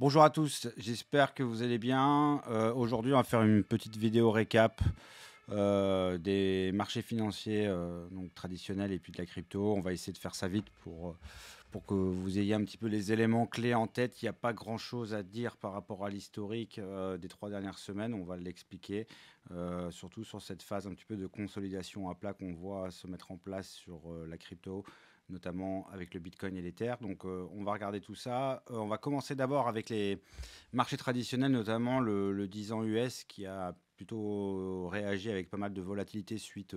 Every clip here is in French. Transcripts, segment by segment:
Bonjour à tous, j'espère que vous allez bien. Euh, aujourd'hui, on va faire une petite vidéo récap euh, des marchés financiers euh, donc traditionnels et puis de la crypto. On va essayer de faire ça vite pour, pour que vous ayez un petit peu les éléments clés en tête. Il n'y a pas grand-chose à dire par rapport à l'historique des trois dernières semaines. On va l'expliquer, surtout sur cette phase un petit peu de consolidation à plat qu'on voit se mettre en place sur la crypto notamment avec le Bitcoin et l'Ether. Donc euh, on va regarder tout ça. Euh, on va commencer d'abord avec les marchés traditionnels, notamment le, 10 ans US qui a plutôt euh, réagi avec pas mal de volatilité suite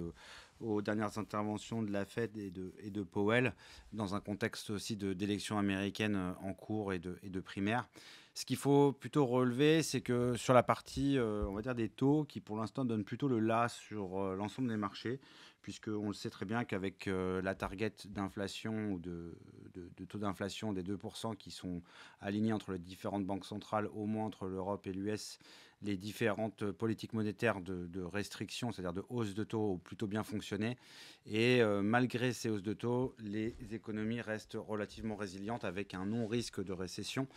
aux dernières interventions de la Fed et de, Powell, dans un contexte aussi d'élections américaines en cours et de, et primaires. Ce qu'il faut plutôt relever, c'est que sur la partie, on va dire, des taux, qui pour l'instant donnent plutôt le là sur l'ensemble des marchés, puisqu'on le sait très bien qu'avec euh, la target d'inflation ou de, de taux d'inflation des 2% qui sont alignés entre les différentes banques centrales, au moins entre l'Europe et l'US, les différentes euh, politiques monétaires de, restriction, c'est-à-dire de hausse de taux, ont plutôt bien fonctionné. Et euh, malgré ces hausses de taux, les économies restent relativement résilientes avec un non-risque de récession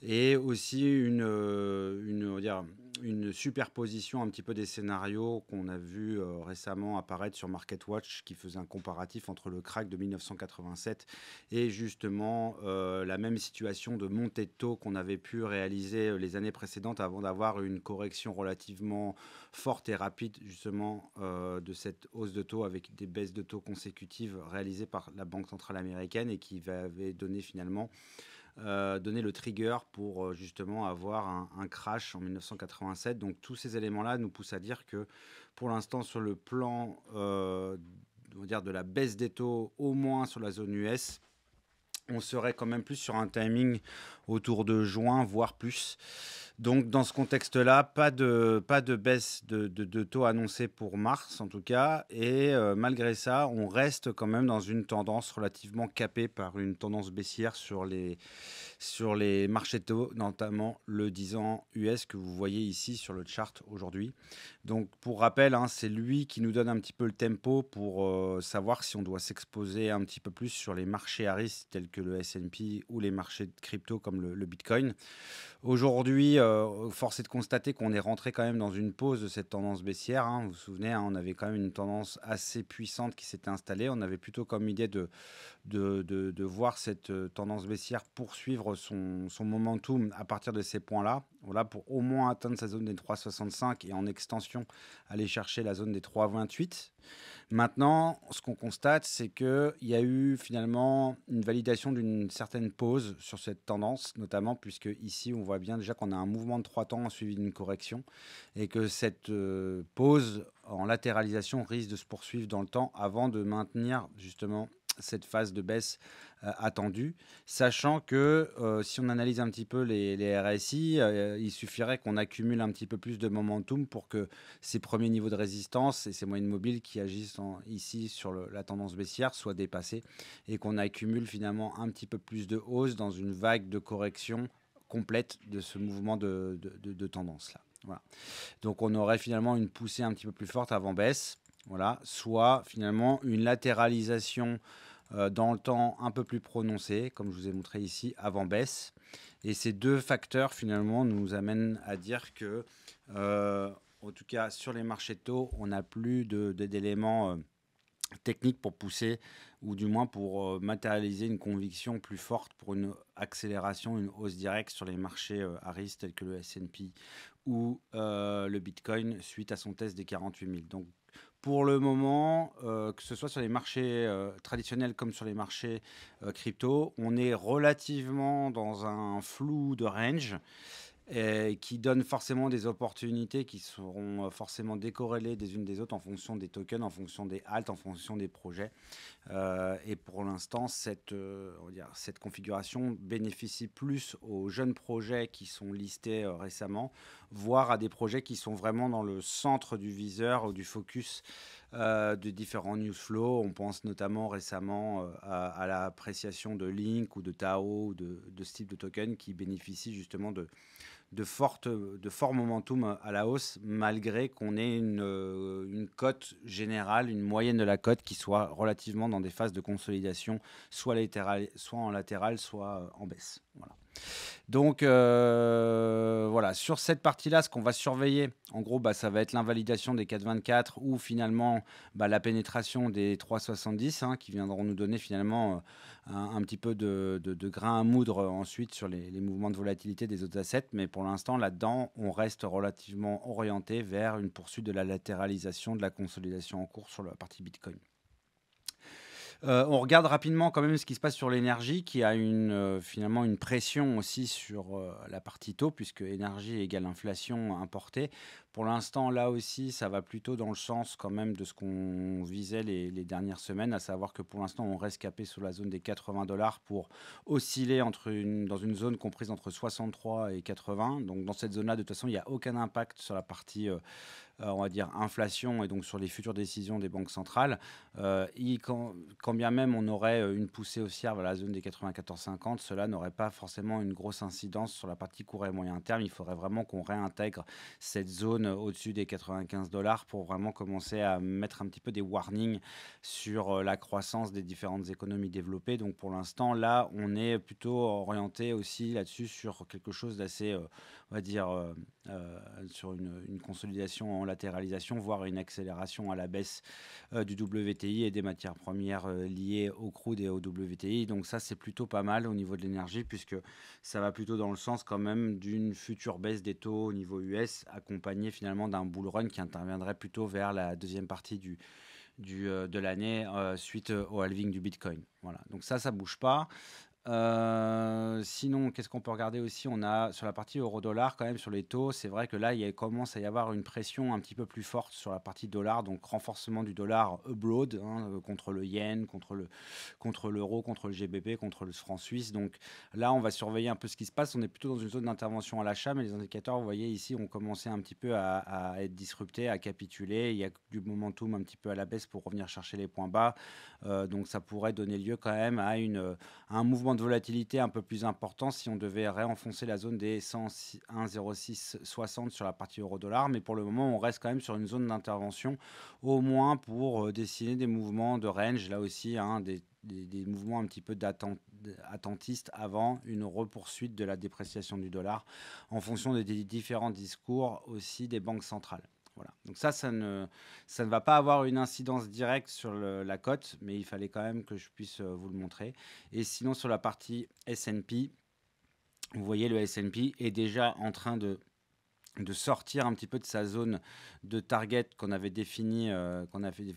et aussi une, euh, une, une superposition un petit peu des scénarios qu'on a vu récemment apparaître sur Market Watch qui faisait un comparatif entre le crack de 1987 et justement la même situation de montée de taux qu'on avait pu réaliser les années précédentes avant d'avoir une correction relativement forte et rapide justement euh, de cette hausse de taux avec des baisses de taux consécutives réalisées par la Banque centrale américaine et qui avait donné finalement euh, donné le trigger pour euh, justement avoir un, crash en 1987. Donc tous ces éléments-là nous poussent à dire que pour l'instant sur le plan on va dire de la baisse des taux, au moins sur la zone US, on serait quand même plus sur un timing autour de juin, voire plus. Donc dans ce contexte-là, pas de, pas de baisse de, taux annoncée pour mars en tout cas. Et euh, malgré ça, on reste quand même dans une tendance relativement capée par une tendance baissière sur les, sur les marchés taux, notamment le 10 ans US que vous voyez ici sur le chart aujourd'hui. Donc pour rappel, hein, c'est lui qui nous donne un petit peu le tempo pour euh, savoir si on doit s'exposer un petit peu plus sur les marchés à risque tels que le SP ou les marchés de crypto comme le, Bitcoin. Aujourd'hui, euh, force est de constater qu'on est rentré quand même dans une pause de cette tendance baissière. Hein. Vous vous souvenez, hein, on avait quand même une tendance assez puissante qui s'était installée. On avait plutôt comme idée de, de, voir cette euh, tendance baissière poursuivre son, son momentum à partir de ces points-là voilà, pour au moins atteindre sa zone des 3,65 et en extension aller chercher la zone des 3,28. Maintenant, ce qu'on constate, c'est qu'il y a eu finalement une validation d'une certaine pause sur cette tendance, notamment puisque ici, on voit bien déjà qu'on a un mouvement de trois temps suivi d'une correction et que cette euh, pause en latéralisation risque de se poursuivre dans le temps avant de maintenir justement cette phase de baisse euh, attendue, sachant que euh, si on analyse un petit peu les, RSI, euh, il suffirait qu'on accumule un petit peu plus de momentum pour que ces premiers niveaux de résistance et ces moyennes mobiles qui agissent ici sur la tendance baissière soient dépassés et qu'on accumule finalement un petit peu plus de hausse dans une vague de correction complète de ce mouvement de, de tendance-là. Voilà. Donc on aurait finalement une poussée un petit peu plus forte avant baisse. Voilà. Soit finalement une latéralisation euh, dans le temps un peu plus prononcé, comme je vous ai montré ici, avant baisse. Et ces deux facteurs, finalement, nous amènent à dire que, euh, en tout cas, sur les marchés taux, on n'a plus d'éléments euh, techniques pour pousser, ou du moins pour matérialiser une conviction plus forte pour une accélération, une hausse directe sur les marchés à risque tels que le SP ou le Bitcoin suite à son test des 48 000. Donc, pour le moment, euh, que ce soit sur les marchés euh, traditionnels comme sur les marchés euh, crypto, on est relativement dans un flou de range et qui donne forcément des opportunités qui seront euh, forcément décorrélées des unes des autres en fonction des tokens, en fonction des halts, en fonction des projets. Euh, et pour l'instant, euh, cette, configuration bénéficie plus aux jeunes projets qui sont listés récemment, voire à des projets qui sont vraiment dans le centre du viseur ou du focus euh, de différents news flows, On pense notamment récemment euh, à, l'appréciation de Link ou de Tao ou de, ce type de token qui bénéficient justement de, de fort momentum à la hausse, malgré qu'on ait euh, une, cote générale, une moyenne de la cote qui soit relativement dans des phases de consolidation, soit, soit en latéral, soit en baisse. Voilà. Donc euh, voilà, sur cette partie-là, ce qu'on va surveiller, en gros, bah, ça va être l'invalidation des 4,24 ou finalement bah, la pénétration des 3,70 hein, qui viendront nous donner finalement euh, un, petit peu de, de, grain à moudre ensuite sur les, les, mouvements de volatilité des autres assets. Mais pour l'instant, là-dedans, on reste relativement orienté vers une poursuite de la latéralisation de la consolidation en cours sur la partie Bitcoin. Euh, on regarde rapidement quand même ce qui se passe sur l'énergie, qui a une, euh, finalement une pression aussi sur euh, la partie taux, puisque énergie égale inflation importée. Pour l'instant, là aussi, ça va plutôt dans le sens quand même de ce qu'on visait les, dernières semaines, à savoir que pour l'instant, on reste capé sur la zone des 80 dollars pour osciller dans une zone comprise entre 63 et 80. Donc dans cette zone-là, de toute façon, il n'y a aucun impact sur la partie euh, on va dire, inflation et donc sur les futures décisions des banques centrales, euh, quand, bien même on aurait euh, une poussée haussière vers la zone des 94,50, cela n'aurait pas forcément une grosse incidence sur la partie court et moyen terme. Il faudrait vraiment qu'on réintègre cette zone au-dessus des 95 dollars pour vraiment commencer à mettre un petit peu des warnings sur la croissance des différentes économies développées. Donc pour l'instant, là, on est plutôt orienté aussi là-dessus sur quelque chose d'assez, on va dire, euh, euh, sur une, consolidation en latéralisation, voire une accélération à la baisse euh, du WTI et des matières premières liées au crude et au WTI. Donc ça, c'est plutôt pas mal au niveau de l'énergie, puisque ça va plutôt dans le sens quand même d'une future baisse des taux au niveau US, accompagnée finalement d'un bull run qui interviendrait plutôt vers la deuxième partie du, de l'année suite au halving du Bitcoin. Voilà. Donc ça, ça bouge pas. Euh, sinon, qu'est-ce qu'on peut regarder aussi On a sur la partie euro-dollar, quand même, sur les taux, c'est vrai que là, il commence à y avoir une pression un petit peu plus forte sur la partie dollar, donc renforcement du dollar abroad, hein, euh, contre le yen, contre l'euro, le, contre, contre le GBP, contre le franc suisse. Donc là, on va surveiller un peu ce qui se passe. On est plutôt dans une zone d'intervention à l'achat, mais les indicateurs, vous voyez ici, ont commencé un petit peu à, être disruptés, à capituler. Il y a du momentum un petit peu à la baisse pour revenir chercher les points bas. Euh, donc ça pourrait donner lieu quand même à, une, à un mouvement volatilité un peu plus importante si on devait réenfoncer la zone des 1,0660 sur la partie euro-dollar. Mais pour le moment, on reste quand même sur une zone d'intervention, au moins pour euh, dessiner des mouvements de range, là aussi, hein, des mouvements un petit peu attentistes avant une repoursuite de la dépréciation du dollar en fonction des différents discours aussi des banques centrales. Donc ça, ça ne, va pas avoir une incidence directe sur la cote, mais il fallait quand même que je puisse euh, vous le montrer. Et sinon, sur la partie S&P, vous voyez, le S&P est déjà en train de sortir un petit peu de sa zone de target qu'on avait définie euh,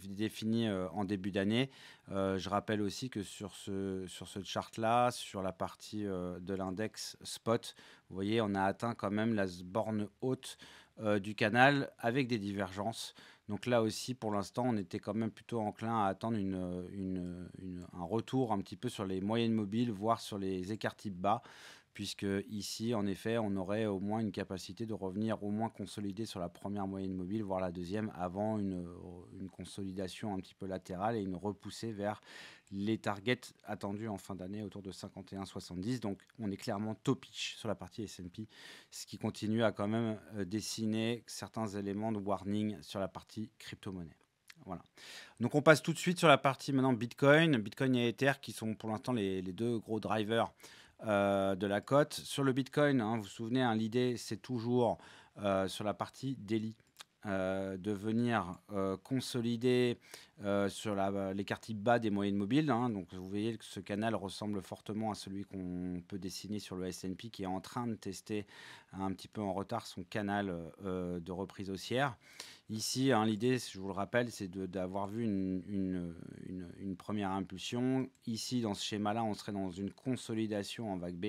défini euh, en début d'année. je rappelle aussi que sur ce sur ce chart là, sur la partie de l'index spot, vous voyez, on a atteint quand même la borne haute euh, du canal avec des divergences. Donc là aussi, pour l'instant, on était quand même plutôt enclin à attendre un retour un petit peu sur les moyennes mobiles, voire sur les écarts type bas, puisque ici, en effet, on aurait au moins une capacité de revenir au moins consolider sur la première moyenne mobile, voire la deuxième, avant une, consolidation un petit peu latérale et une repoussée vers les targets attendus en fin d'année autour de 51,70. Donc on est clairement top-pitch sur la partie S&P, ce qui continue à quand même euh, dessiner certains éléments de warning sur la partie crypto-monnaie. Voilà. Donc on passe tout de suite sur la partie maintenant Bitcoin, Bitcoin et Ether qui sont pour l'instant les, deux gros drivers euh, de la cote. Sur le Bitcoin, hein, vous vous souvenez, hein, l'idée c'est toujours euh, sur la partie daily. Euh, de venir euh, consolider euh, sur la, les bas des moyennes mobiles. Hein. donc vous voyez que ce canal ressemble fortement à celui qu'on peut dessiner sur le S&P qui est en train de tester un petit peu en retard son canal de reprise haussière Ici, hein, l'idée, je vous le rappelle, c'est d'avoir vu une, une, première impulsion. Ici, dans ce schéma-là, on serait dans une consolidation en vague B.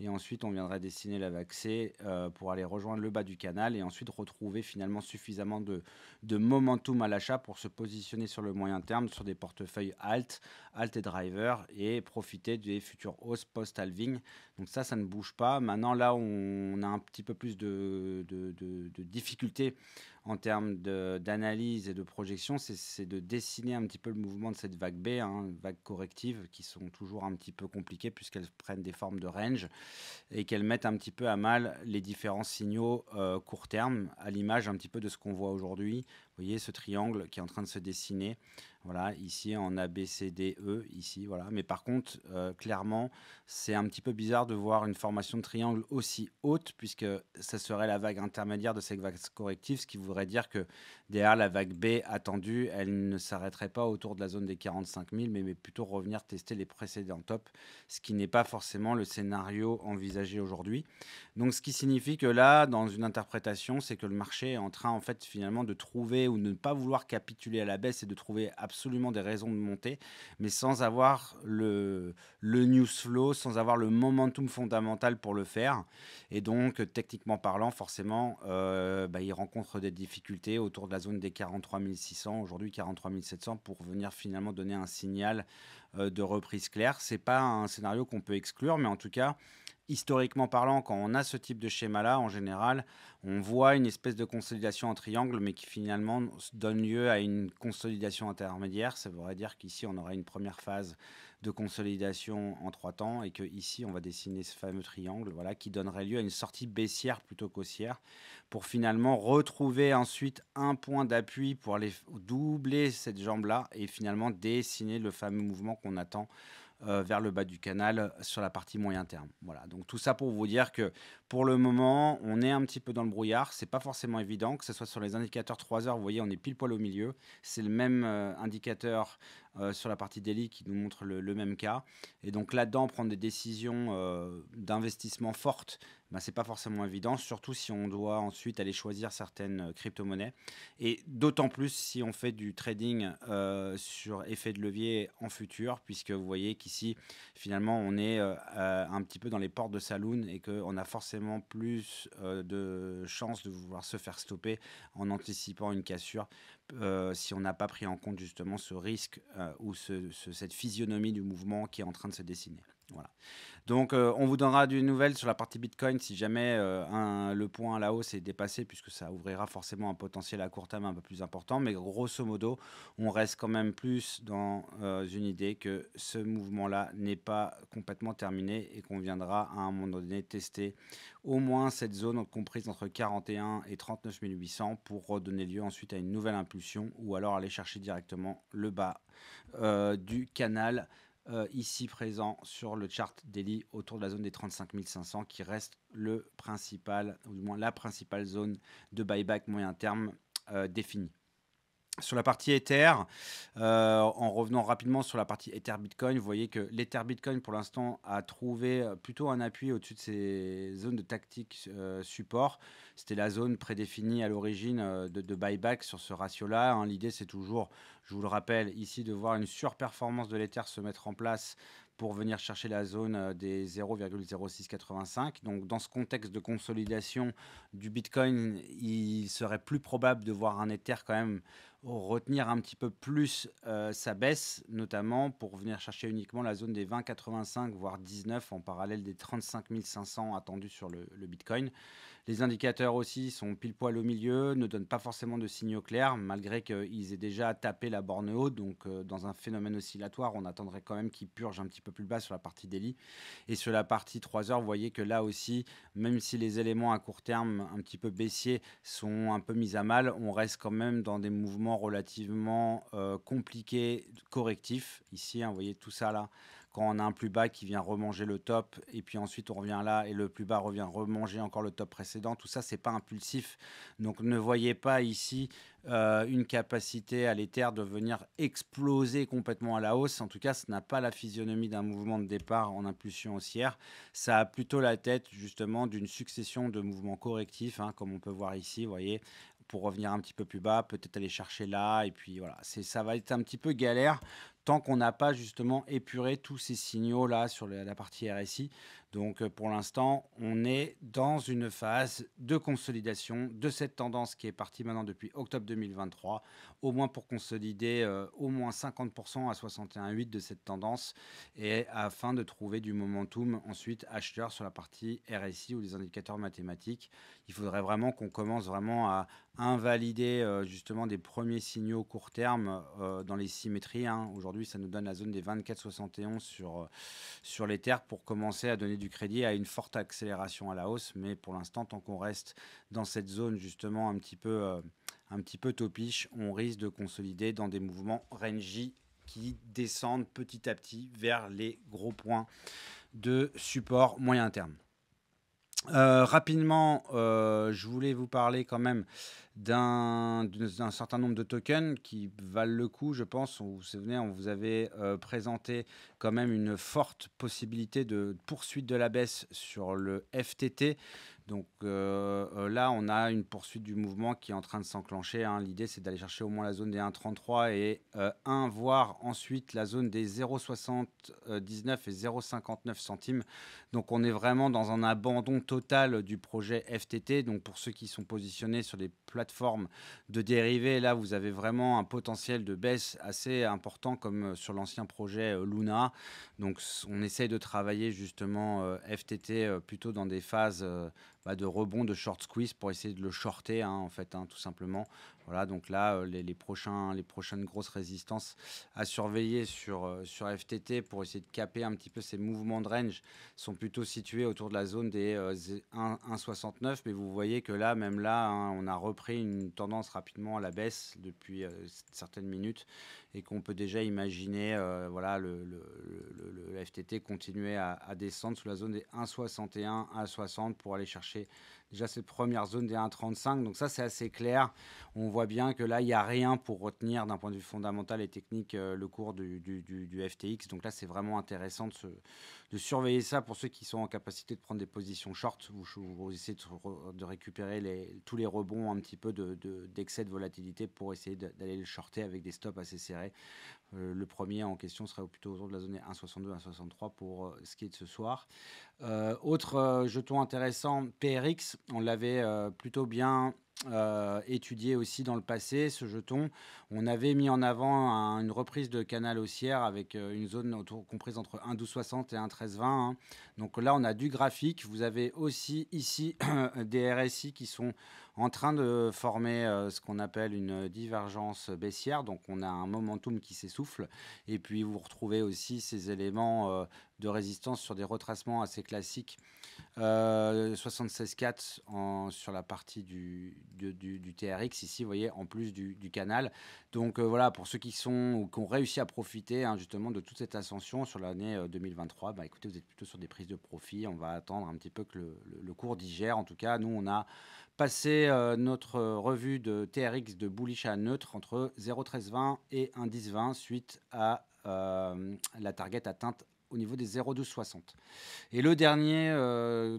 Et ensuite, on viendrait dessiner la vague C euh, pour aller rejoindre le bas du canal et ensuite retrouver finalement suffisamment de, de momentum à l'achat pour se positionner sur le moyen terme sur des portefeuilles alt, alt et driver et profiter des futures hausses post-halving. Donc ça, ça ne bouge pas. Maintenant, là, on a un petit peu plus de, de, de difficultés en termes d'analyse et de projection, c'est de dessiner un petit peu le mouvement de cette vague B, hein, vague corrective, qui sont toujours un petit peu compliquées puisqu'elles prennent des formes de range et qu'elles mettent un petit peu à mal les différents signaux euh, court terme, à l'image un petit peu de ce qu'on voit aujourd'hui. Vous voyez ce triangle qui est en train de se dessiner voilà, ici en ABCDE, ici, voilà. Mais par contre, euh, clairement, c'est un petit peu bizarre de voir une formation de triangle aussi haute, puisque ça serait la vague intermédiaire de cette vague corrective, ce qui voudrait dire que derrière la vague B attendue, elle ne s'arrêterait pas autour de la zone des 45 000, mais, plutôt revenir tester les précédents tops, ce qui n'est pas forcément le scénario envisagé aujourd'hui. Donc, ce qui signifie que là, dans une interprétation, c'est que le marché est en train, en fait, finalement, de trouver ou ne pas vouloir capituler à la baisse et de trouver à absolument des raisons de monter, mais sans avoir le, news flow, sans avoir le momentum fondamental pour le faire. Et donc, techniquement parlant, forcément, euh, bah, il rencontre des difficultés autour de la zone des 43 600, aujourd'hui 43 700, pour venir finalement donner un signal euh, de reprise claire. Ce n'est pas un scénario qu'on peut exclure, mais en tout cas, historiquement parlant, quand on a ce type de schéma-là, en général, on voit une espèce de consolidation en triangle, mais qui finalement donne lieu à une consolidation intermédiaire. Ça voudrait dire qu'ici, on aurait une première phase de consolidation en trois temps et que ici on va dessiner ce fameux triangle voilà qui donnerait lieu à une sortie baissière plutôt qu'aussière pour finalement retrouver ensuite un point d'appui pour aller doubler cette jambe là et finalement dessiner le fameux mouvement qu'on attend euh, vers le bas du canal euh, sur la partie moyen terme. Voilà, donc tout ça pour vous dire que pour le moment, on est un petit peu dans le brouillard. C'est pas forcément évident, que ce soit sur les indicateurs 3 heures, vous voyez, on est pile poil au milieu. C'est le même euh, indicateur euh, sur la partie daily qui nous montre le, même cas. Et donc là-dedans, prendre des décisions euh, d'investissement fortes, ben, bah, ce n'est pas forcément évident, surtout si on doit ensuite aller choisir certaines euh, crypto-monnaies. Et d'autant plus si on fait du trading sur effet de levier en futur, puisque vous voyez qu'ici, finalement, on est un petit peu dans les portes de saloon et qu'on a forcément plus de chances de vouloir se faire stopper en anticipant une cassure euh, si on n'a pas pris en compte justement ce risque euh, ou cette physionomie du mouvement qui est en train de se dessiner. Voilà. Donc, euh, on vous donnera des nouvelles sur la partie Bitcoin si jamais euh, le point là-haut s'est dépassé, puisque ça ouvrira forcément un potentiel à court terme un peu plus important. Mais grosso modo, on reste quand même plus dans euh, une idée que ce mouvement-là n'est pas complètement terminé et qu'on viendra à un moment donné tester au moins cette zone comprise entre 41 et 39 800 pour redonner lieu ensuite à une nouvelle impulsion ou alors aller chercher directement le bas du canal euh, ici présent sur le chart daily autour de la zone des 35 500 qui reste le principal, ou du moins la principale zone de buyback moyen terme euh, définie. Sur la partie Ether, euh, en revenant rapidement sur la partie Ether Bitcoin, vous voyez que l'Ether Bitcoin pour l'instant a trouvé euh, plutôt un appui au-dessus de ces zones de tactique euh, support. C'était la zone prédéfinie à l'origine de, buyback sur ce ratio-là. Hein, l'idée, c'est toujours, je vous le rappelle, ici de voir une surperformance de l'Ether se mettre en place pour venir chercher la zone euh, des 0,0685. Donc dans ce contexte de consolidation du Bitcoin, il serait plus probable de voir un Ether quand même retenir un petit peu plus euh, sa baisse, notamment pour venir chercher uniquement la zone des 20,85 voire 19 en parallèle des 35 500 attendus sur le Bitcoin. Les indicateurs aussi sont pile poil au milieu, ne donnent pas forcément de signaux clairs, malgré qu'ils aient déjà tapé la borne haute. Donc, euh, dans un phénomène oscillatoire, on attendrait quand même qu'ils purgent un petit peu plus bas sur la partie délit. Et sur la partie 3 heures, vous voyez que là aussi, même si les éléments à court terme un petit peu baissiers sont un peu mis à mal, on reste quand même dans des mouvements relativement euh, compliqués, correctifs. Ici, hein, vous voyez tout ça là. Quand on a un plus bas qui vient remanger le top, et puis ensuite on revient là, et le plus bas revient remanger encore le top précédent, tout ça, c'est pas impulsif. Donc ne voyez pas ici euh, une capacité à l'éther de venir exploser complètement à la hausse. En tout cas, ça n'a pas la physionomie d'un mouvement de départ en impulsion haussière. Ça a plutôt la tête justement d'une succession de mouvements correctifs, hein, comme on peut voir ici, vous voyez, pour revenir un petit peu plus bas, peut-être aller chercher là, et puis voilà, ça va être un petit peu galère tant qu'on n'a pas justement épuré tous ces signaux-là sur la partie RSI, donc euh, pour l'instant, on est dans une phase de consolidation de cette tendance qui est partie maintenant depuis octobre 2023, au moins pour consolider euh, au moins 50% à 61,8 de cette tendance et afin de trouver du momentum ensuite acheteur sur la partie RSI ou les indicateurs mathématiques. Il faudrait vraiment qu'on commence vraiment à invalider euh, justement des premiers signaux court terme dans les symétries. Hein. Aujourd'hui, ça nous donne la zone des 24,71 sur, sur les terres pour commencer à donner du crédit a une forte accélération à la hausse, mais pour l'instant, tant qu'on reste dans cette zone justement un petit peu, euh, peu topiche, on risque de consolider dans des mouvements rangy qui descendent petit à petit vers les gros points de support moyen terme. Euh, rapidement, euh, je voulais vous parler quand même d'un certain nombre de tokens qui valent le coup, je pense. Vous vous souvenez, on vous avait euh, présenté quand même une forte possibilité de poursuite de la baisse sur le FTT. Donc euh, euh, là, on a une poursuite du mouvement qui est en train de s'enclencher. Hein. L'idée, c'est d'aller chercher au moins la zone des 1,33 et 1, euh, voire ensuite la zone des 0,79 et 0,59 centimes. Donc on est vraiment dans un abandon total du projet FTT. Donc pour ceux qui sont positionnés sur les plateformes de dérivés, là, vous avez vraiment un potentiel de baisse assez important comme sur l'ancien projet Luna. Donc on essaye de travailler justement FTT plutôt dans des phases bah, de rebond, de short squeeze pour essayer de le shorter, hein, en fait, hein, tout simplement. Voilà, donc là, euh, les, prochains, les prochaines grosses résistances à surveiller sur, euh, sur FTT pour essayer de caper un petit peu ces mouvements de range sont plutôt situés autour de la zone des 1,69. Euh, Mais vous voyez que là, même là, hein, on a repris une tendance rapidement à la baisse depuis certaines minutes et qu'on peut déjà imaginer voilà, le, FTT continuer à, à descendre sous la zone des 1,61 à 60 pour aller chercher déjà cette première zone des 1,35. Donc ça, c'est assez clair. On voit bien que là, il n'y a rien pour retenir d'un point de vue fondamental et technique euh, le cours du, FTX. Donc là, c'est vraiment intéressant de se, de surveiller ça pour ceux qui sont en capacité de prendre des positions short. Vous, essayez de, récupérer les, tous les rebonds un petit peu d'excès de, d'excès de volatilité pour essayer d'aller le shorter avec des stops assez serrés. Euh, le premier en question serait plutôt autour de la zone 1,62, 1,63 pour euh, ce qui est de ce soir. Euh, autre jeton intéressant, PRX, on l'avait plutôt bien euh, étudié aussi dans le passé, ce jeton. On avait mis en avant une reprise de canal haussière avec euh, une zone autour, comprise entre 1,1260 et 1,1320. Hein. Donc là, on a du graphique. Vous avez aussi ici des RSI qui sont en train de former euh, ce qu'on appelle une divergence baissière. Donc on a un momentum qui s'essouffle. Et puis vous retrouvez aussi ces éléments euh, de résistance sur des retracements assez classiques. 76.4 euh, sur la partie du, du, TRX, ici, vous voyez, en plus du, canal. Donc voilà, pour ceux qui sont ou qui ont réussi à profiter hein, justement de toute cette ascension sur l'année 2023, bah, écoutez, vous êtes plutôt sur des prises de profit. On va attendre un petit peu que le cours digère. En tout cas, nous, on a passer euh, notre euh, revue de TRX de bullish à neutre entre 0,1320 et 1,1020 suite à euh, la target atteinte au niveau des 0,1260. Et le dernier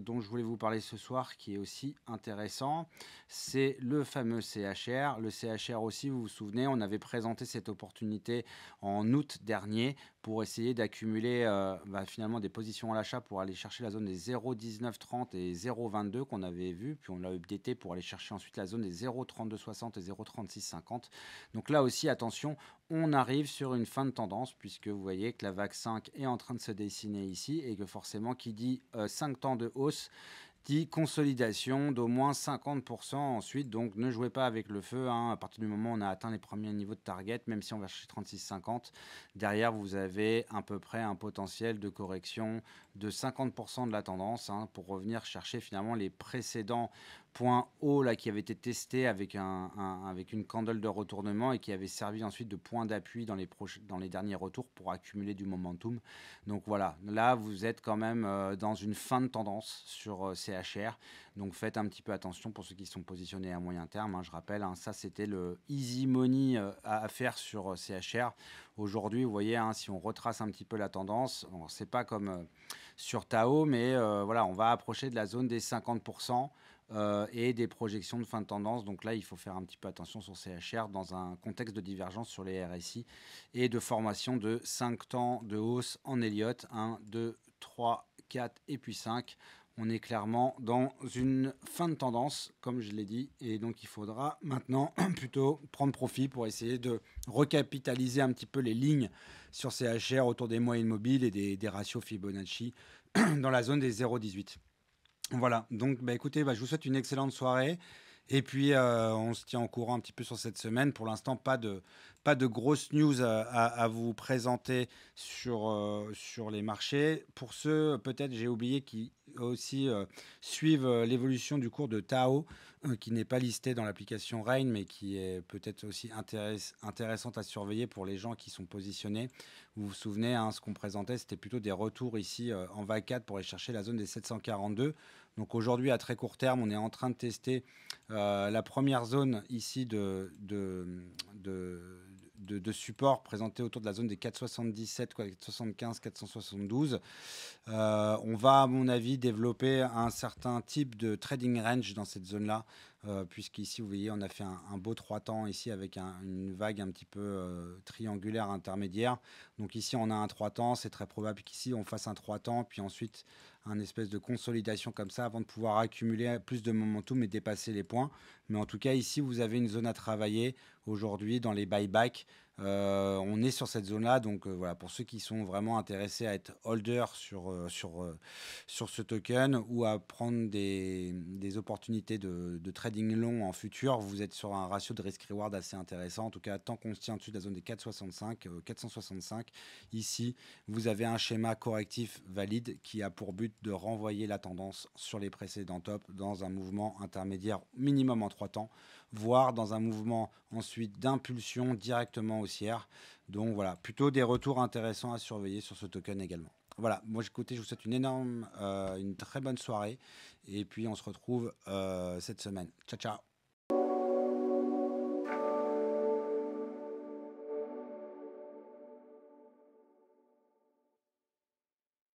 dont je voulais vous parler ce soir, qui est aussi intéressant, c'est le fameux CHR. Le CHR aussi, vous vous souvenez, on avait présenté cette opportunité en août dernier pour essayer d'accumuler euh, bah, finalement des positions à l'achat pour aller chercher la zone des 0,1930 et 0,22 qu'on avait vu, puis on l'a updaté pour aller chercher ensuite la zone des 0,3260 et 0,3650. Donc là aussi, attention, on arrive sur une fin de tendance puisque vous voyez que la vague 5 est en train de se dessiner ici et que forcément qui dit 5 euh, temps de hausse consolidation d'au moins 50% ensuite. Donc ne jouez pas avec le feu. Hein. À partir du moment où on a atteint les premiers niveaux de target, même si on va chercher 36,50, derrière vous avez à peu près un potentiel de correction de 50% de la tendance hein, pour revenir chercher finalement les précédents point haut là, qui avait été testé avec, un, avec une candle de retournement et qui avait servi ensuite de point d'appui dans, les dans les derniers retours pour accumuler du momentum. Donc voilà, là vous êtes quand même euh, dans une fin de tendance sur euh, CHR. Donc faites un petit peu attention pour ceux qui sont positionnés à moyen terme. Hein. je rappelle, hein, ça c'était le easy money euh, à faire sur CHR. Aujourd'hui, vous voyez, hein, si on retrace un petit peu la tendance, c'est pas comme sur Tao, mais voilà, on va approcher de la zone des 50%. Euh, et des projections de fin de tendance. Donc là, il faut faire un petit peu attention sur CHR dans un contexte de divergence sur les RSI et de formation de 5 temps de hausse en Elliott 1, 2, 3, 4 et puis 5. On est clairement dans une fin de tendance, comme je l'ai dit, et donc il faudra maintenant plutôt prendre profit pour essayer de recapitaliser un petit peu les lignes sur CHR autour des moyennes mobiles et des ratios Fibonacci dans la zone des 0,18. Voilà, donc bah, écoutez, bah, je vous souhaite une excellente soirée. Et puis, euh, on se tient en courant un petit peu sur cette semaine. Pour l'instant, pas de, pas de grosses news à, vous présenter sur, euh, sur les marchés. Pour ceux, peut-être, j'ai oublié, qui aussi euh, suivent l'évolution du cours de Tao, qui n'est pas listé dans l'application Rain, mais qui est peut-être aussi intéressante à surveiller pour les gens qui sont positionnés. Vous vous souvenez, hein, ce qu'on présentait, c'était plutôt des retours ici en VAC4 pour aller chercher la zone des 742. Donc aujourd'hui, à très court terme, on est en train de tester euh, la première zone ici de, support présentée autour de la zone des 477, 475, 472. on va, à mon avis, développer un certain type de trading range dans cette zone-là. Euh, puisqu'ici, vous voyez, on a fait un, beau trois temps ici avec une vague un petit peu euh, triangulaire intermédiaire. Donc ici, on a un trois temps. C'est très probable qu'ici, on fasse un trois temps, puis ensuite un espèce de consolidation comme ça avant de pouvoir accumuler plus de momentum et dépasser les points. Mais en tout cas, ici, vous avez une zone à travailler aujourd'hui dans les buybacks euh, on est sur cette zone-là, donc euh, voilà, pour ceux qui sont vraiment intéressés à être holder sur, euh, ce token ou à prendre des, opportunités de, trading long en futur, vous êtes sur un ratio de risk-reward assez intéressant. En tout cas, tant qu'on se tient dessus de la zone des 465, 465, ici, vous avez un schéma correctif valide qui a pour but de renvoyer la tendance sur les précédents tops dans un mouvement intermédiaire minimum en trois temps voire dans un mouvement ensuite d'impulsion directement haussière. Donc voilà, plutôt des retours intéressants à surveiller sur ce token également. Voilà, moi écoutez, je vous souhaite une énorme, euh, une très bonne soirée et puis on se retrouve euh, cette semaine. Ciao ciao